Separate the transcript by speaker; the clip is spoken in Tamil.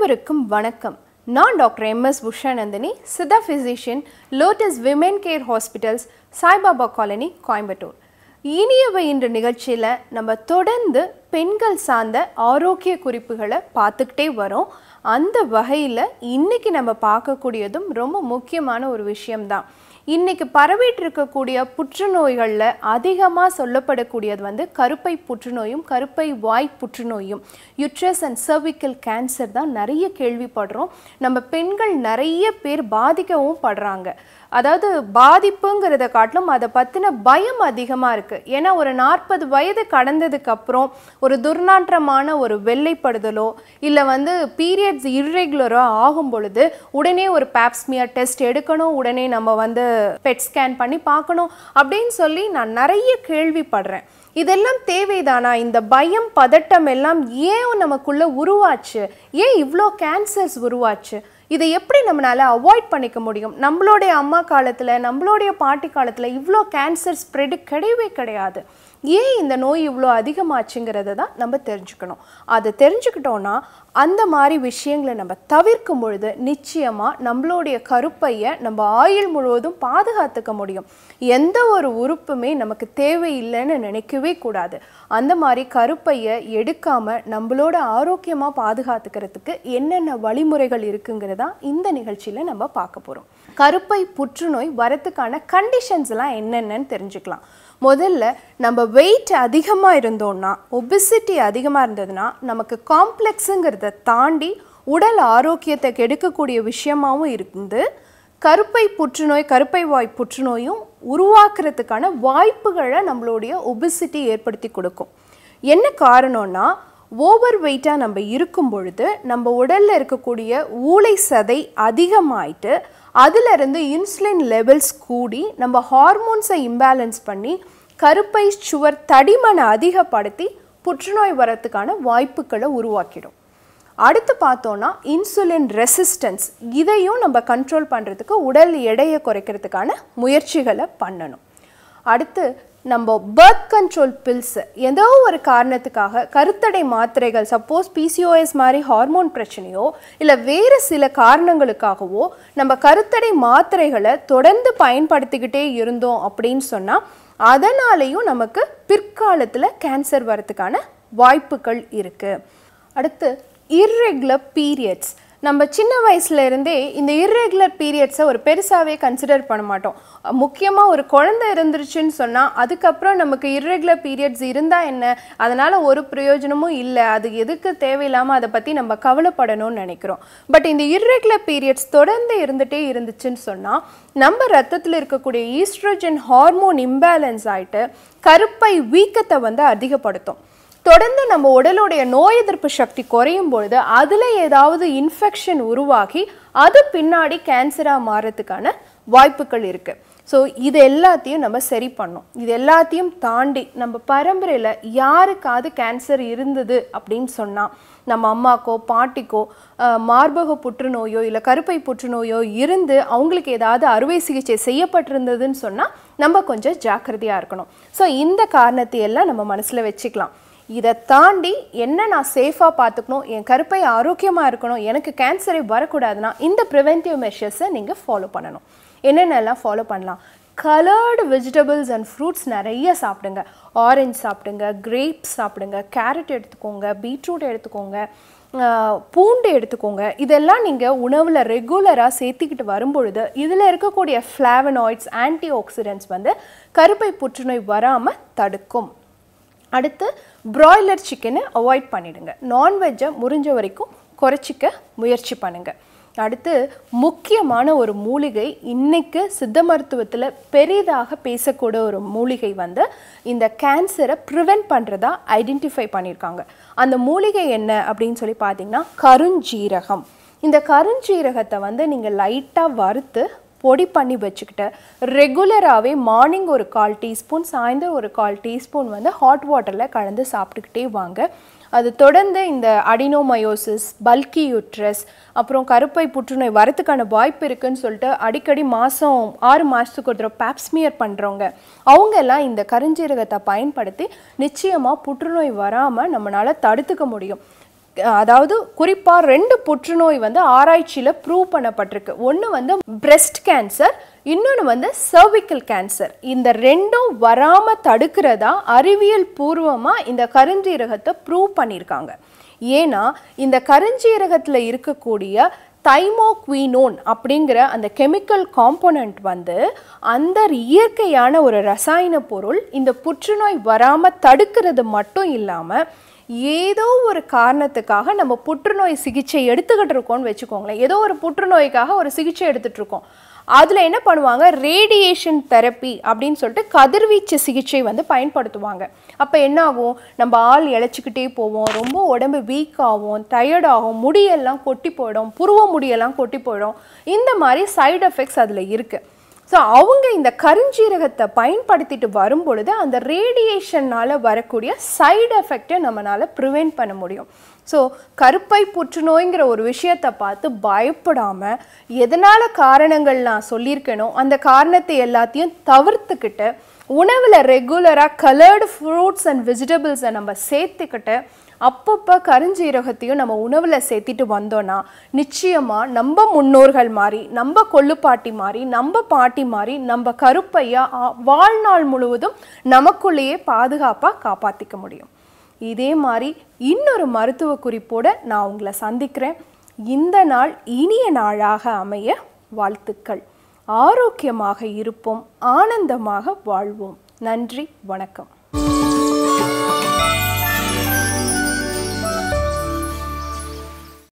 Speaker 1: அனைவருக்கும் வணக்கம் நான் doctor M S Nandini Siddha physician Lotus women care hospitals Saibaba colony Coimbatore இனியவை இன்று நிகழ்ச்சியில் நம்ம தொடர்ந்து பெண்கள் சார்ந்த ஆரோக்கிய குறிப்புகளை பார்த்துக்கிட்டே வரோம் அந்த வகையில் இன்றைக்கி நம்ம பார்க்கக்கூடியதும் ரொம்ப முக்கியமான ஒரு விஷயம்தான் இன்னைக்கு பரவிட்டு இருக்கக்கூடிய புற்றுநோய்களில் அதிகமாக சொல்லப்படக்கூடியது வந்து கருப்பை புற்றுநோயும் கருப்பை வாய் புற்றுநோயும் யுட்ரஸ் அண்ட் சர்விக்கல் கேன்சர் தான் நிறைய கேள்விப்படுறோம் நம்ம பெண்கள் நிறைய பேர் பாதிக்கவும் படுறாங்க அதாவது பாதிப்புங்கிறத காட்டிலும் அதை பற்றின பயம் அதிகமாக இருக்குது ஏன்னா ஒரு நாற்பது வயது கடந்ததுக்கப்புறம் ஒரு துர்நாற்றமான ஒரு வெள்ளைப்படுதலோ இல்லை வந்து பீரியட்ஸ் இர்ரெகுலராக ஆகும் பொழுது உடனே ஒரு பேப்ஸ்மியர் டெஸ்ட் எடுக்கணும் உடனே நம்ம வந்து பெட் ஸ்கேன் பண்ணி பார்க்கணும் அப்படின்னு சொல்லி நான் நிறைய கேள்விப்படுறேன் இதெல்லாம் தேவைதானா இந்த பயம் பதட்டம் எல்லாம் ஏன் நமக்குள்ளே உருவாச்சு ஏன் இவ்வளோ கேன்சர்ஸ் உருவாச்சு இதை எப்படி நம்மளால் அவாய்ட் பண்ணிக்க முடியும் நம்மளுடைய அம்மா காலத்தில் நம்மளுடைய பாட்டி காலத்தில் இவ்வளோ கேன்சர் ஸ்ப்ரெடு கிடையவே கிடையாது ஏன் இந்த நோய் இவ்வளோ அதிகமாச்சுங்கிறத தான் நம்ம தெரிஞ்சுக்கணும் அதை தெரிஞ்சுக்கிட்டோன்னா அந்த மாதிரி விஷயங்களை நம்ம தவிர்க்கும் பொழுது நிச்சயமாக நம்மளுடைய கருப்பையை நம்ம ஆயுள் முழுவதும் பாதுகாத்துக்க முடியும் எந்த ஒரு உறுப்புமே நமக்கு தேவையில்லைன்னு நினைக்கவே கூடாது அந்த மாதிரி கருப்பையை எடுக்காமல் நம்மளோட ஆரோக்கியமாக பாதுகாத்துக்கிறதுக்கு என்னென்ன வழிமுறைகள் இருக்குங்கிறத தான் இந்த நிகழ்ச்சியில் நம்ம பார்க்க போகிறோம் கருப்பை புற்றுநோய் வரத்துக்கான கண்டிஷன்ஸ்லாம் என்னென்னு தெரிஞ்சுக்கலாம் முதல்ல நம்ம வெயிட் அதிகமாக இருந்தோம்னா ஒபிசிட்டி அதிகமாக இருந்ததுன்னா நமக்கு காம்ப்ளெக்ஸுங்கிறத தாண்டி உடல் ஆரோக்கியத்தை கெடுக்கக்கூடிய விஷயமாகவும் இருந்து கருப்பை புற்றுநோய் கருப்பை வாய் புற்றுநோயும் உருவாக்குறதுக்கான வாய்ப்புகளை நம்மளுடைய ஒபிசிட்டி ஏற்படுத்தி கொடுக்கும் என்ன காரணம்னா ஓவர் வெயிட்டாக நம்ம இருக்கும் பொழுது நம்ம உடலில் இருக்கக்கூடிய ஊளை சதை அதிகமாயிட்டு அதிலிருந்து இன்சுலின் லெவல்ஸ் கூடி நம்ம ஹார்மோன்ஸை இம்பேலன்ஸ் பண்ணி கருப்பை சுவர் தடிமனை அதிகப்படுத்தி புற்றுநோய் வரத்துக்கான வாய்ப்புகளை உருவாக்கிடும் அடுத்து பார்த்தோன்னா இன்சுலின் ரெசிஸ்டன்ஸ் இதையும் நம்ம கண்ட்ரோல் பண்ணுறதுக்கு உடல் எடையை குறைக்கிறதுக்கான முயற்சிகளை பண்ணணும் அடுத்து நம்ம பர்த் கண்ட்ரோல் பில்ஸ் ஏதோ ஒரு காரணத்துக்காக கருத்தடை மாத்திரைகள் சப்போஸ் பிசிஓஎஸ் மாதிரி ஹார்மோன் பிரச்சனையோ இல்லை வேறு சில காரணங்களுக்காகவோ நம்ம கருத்தடை மாத்திரைகளை தொடர்ந்து பயன்படுத்திக்கிட்டே இருந்தோம் அப்படின்னு சொன்னால் அதனாலேயும் நமக்கு பிற்காலத்தில் கேன்சர் வரத்துக்கான வாய்ப்புகள் இருக்குது அடுத்து இர்ரெகுலர் பீரியட்ஸ் நம்ம சின்ன வயசுலேருந்தே இந்த இர்ரெகுலர் பீரியட்ஸை ஒரு பெருசாகவே கன்சிடர் பண்ண மாட்டோம் முக்கியமாக ஒரு குழந்தை இருந்துருச்சுன்னு சொன்னால் அதுக்கப்புறம் நமக்கு இர்ரெகுலர் பீரியட்ஸ் இருந்தால் என்ன அதனால் ஒரு பிரயோஜனமும் இல்லை அது எதுக்கு தேவையில்லாமல் அதை பற்றி நம்ம கவலைப்படணும்னு நினைக்கிறோம் பட் இந்த இர்ரெகுலர் பீரியட்ஸ் தொடர்ந்து இருந்துகிட்டே இருந்துச்சுன்னு சொன்னால் நம்ம ரத்தத்தில் இருக்கக்கூடிய ஈஸ்ட்ரோஜன் ஹார்மோன் இம்பேலன்ஸ் ஆகிட்டு கருப்பை வீக்கத்தை வந்து அதிகப்படுத்தும் தொடர்ந்து நம்ம உடலுடைய நோய் எதிர்ப்பு சக்தி குறையும் பொழுது அதில் ஏதாவது இன்ஃபெக்ஷன் உருவாகி அது பின்னாடி கேன்சராக மாறுறதுக்கான வாய்ப்புகள் இருக்குது ஸோ இது எல்லாத்தையும் நம்ம சரி பண்ணோம் இது எல்லாத்தையும் தாண்டி நம்ம பரம்பரையில் யாருக்காவது கேன்சர் இருந்தது அப்படின்னு சொன்னால் நம்ம அம்மாக்கோ பாட்டிக்கோ மார்பக புற்றுநோயோ இல்லை கருப்பை புற்றுநோயோ இருந்து அவங்களுக்கு ஏதாவது அறுவை சிகிச்சை செய்யப்பட்டிருந்ததுன்னு சொன்னால் நம்ம கொஞ்சம் ஜாக்கிரதையாக இருக்கணும் ஸோ இந்த காரணத்தையெல்லாம் நம்ம மனசில் வச்சுக்கலாம் இதை தாண்டி என்ன நான் சேஃபாக பார்த்துக்கணும் என் கருப்பை ஆரோக்கியமாக இருக்கணும் எனக்கு கேன்சரே வரக்கூடாதுன்னா இந்த ப்ரிவென்டிவ் மெஷர்ஸை நீங்கள் ஃபாலோ பண்ணணும் என்னென்னலாம் ஃபாலோ பண்ணலாம் கலர்டு வெஜிடபிள்ஸ் அண்ட் ஃப்ரூட்ஸ் நிறைய சாப்பிடுங்க ஆரஞ்ச் சாப்பிடுங்க கிரேப்ஸ் சாப்பிடுங்க கேரட் எடுத்துக்கோங்க பீட்ரூட் எடுத்துக்கோங்க பூண்டு எடுத்துக்கோங்க இதெல்லாம் நீங்கள் உணவில் ரெகுலராக சேர்த்திக்கிட்டு வரும்பொழுது இதில் இருக்கக்கூடிய ஃப்ளாவனாய்ட்ஸ் ஆன்டி ஆக்சிடென்ட்ஸ் வந்து கருப்பை புற்றுநோய் வராமல் தடுக்கும் அடுத்து ப்ராய்லர் சிக்கனை அவாய்ட் பண்ணிவிடுங்க நான்வெஜ்ஜை முறிஞ்ச வரைக்கும் குறைச்சிக்க முயற்சி பண்ணுங்கள் அடுத்து முக்கியமான ஒரு மூலிகை இன்றைக்கு சித்த மருத்துவத்தில் பெரிதாக பேசக்கூட ஒரு மூலிகை வந்து இந்த கேன்சரை ப்ரிவென்ட் பண்ணுறதா ஐடென்டிஃபை பண்ணியிருக்காங்க அந்த மூலிகை என்ன அப்படின்னு சொல்லி பார்த்தீங்கன்னா கருஞ்சீரகம் இந்த கருஞ்சீரகத்தை வந்து நீங்கள் லைட்டாக வறுத்து பொடி பண்ணி வச்சுக்கிட்டு ரெகுலராகவே மார்னிங் ஒரு கால் டீஸ்பூன் சாயந்தரம் ஒரு கால் டீஸ்பூன் வந்து ஹாட் வாட்டரில் கலந்து சாப்பிட்டுக்கிட்டே வாங்க அது தொடர்ந்து இந்த அடினோமயோசிஸ் பல்கி யூட்ரஸ் அப்புறம் கருப்பை புற்றுநோய் வரத்துக்கான வாய்ப்பு இருக்குன்னு சொல்லிட்டு அடிக்கடி மாதம் ஆறு மாதத்துக்கு ஒருத்தர் பேப்ஸ்மியர் பண்ணுறவங்க அவங்கெல்லாம் இந்த கருஞ்சீரகத்தை பயன்படுத்தி நிச்சயமாக புற்றுநோய் வராமல் நம்மளால் தடுத்துக்க முடியும் அதாவது குறிப்பாக ரெண்டு புற்றுநோய் வந்து ஆராய்ச்சியில் ப்ரூவ் பண்ணப்பட்டிருக்கு ஒன்று வந்து பிரெஸ்ட் கேன்சர் இன்னொன்று வந்து சர்விக்கல் கேன்சர் இந்த ரெண்டும் வராமல் தடுக்கிறதா அறிவியல் பூர்வமாக இந்த கருஞ்சீரகத்தை ப்ரூவ் பண்ணியிருக்காங்க ஏன்னா இந்த கருஞ்சீரகத்தில் இருக்கக்கூடிய தைமோக்வீனோன் அப்படிங்கிற அந்த கெமிக்கல் காம்போனண்ட் வந்து அந்த இயற்கையான ஒரு ரசாயன பொருள் இந்த புற்றுநோய் வராமல் தடுக்கிறது மட்டும் இல்லாமல் ஏதோ ஒரு காரணத்துக்காக நம்ம புற்றுநோய் சிகிச்சை எடுத்துக்கிட்டு இருக்கோம்னு வச்சுக்கோங்களேன் ஏதோ ஒரு புற்றுநோய்க்காக ஒரு சிகிச்சை எடுத்துகிட்ருக்கோம் அதில் என்ன பண்ணுவாங்க ரேடியேஷன் தெரப்பி அப்படின்னு சொல்லிட்டு கதிர்வீச்சு சிகிச்சை வந்து பயன்படுத்துவாங்க அப்போ என்ன ஆகும் நம்ம ஆள் இழைச்சிக்கிட்டே போவோம் ரொம்ப உடம்பு வீக் ஆகும் டயர்டாகும் முடியெல்லாம் கொட்டி போயிடும் புருவ முடியெல்லாம் கொட்டி போயிடும் இந்த மாதிரி சைடு எஃபெக்ட்ஸ் அதில் இருக்குது ஸோ அவங்க இந்த கருஞ்சீரகத்தை பயன்படுத்திட்டு வரும் பொழுது அந்த ரேடியேஷன்னால் வரக்கூடிய சைடு எஃபெக்டை நம்மளால் ப்ரிவெண்ட் பண்ண முடியும் ஸோ கருப்பை புற்றுநோய்ங்கிற ஒரு விஷயத்தை பார்த்து பயப்படாமல் எதனால் காரணங்கள் நான் சொல்லியிருக்கேனோ அந்த காரணத்தை எல்லாத்தையும் தவிர்த்துக்கிட்டு உணவில் ரெகுலராக கலர்டு ஃப்ரூட்ஸ் அண்ட் வெஜிடபிள்ஸை நம்ம சேர்த்துக்கிட்டு அப்பப்போ கருஞ்சீரகத்தையும் நம்ம உணவில் சேர்த்திட்டு வந்தோன்னா நிச்சயமாக நம்ம முன்னோர்கள் மாதிரி நம்ம கொள்ளுப்பாட்டி மாதிரி நம்ம பாட்டி மாதிரி நம்ம கருப்பையா வாழ்நாள் முழுவதும் நமக்குள்ளேயே பாதுகாப்பாக காப்பாற்றிக்க முடியும் இதே மாதிரி இன்னொரு மருத்துவ குறிப்போடு நான் உங்களை சந்திக்கிறேன் இந்த நாள் இனிய நாளாக அமைய வாழ்த்துக்கள் ஆரோக்கியமாக இருப்போம் ஆனந்தமாக வாழ்வோம் நன்றி வணக்கம்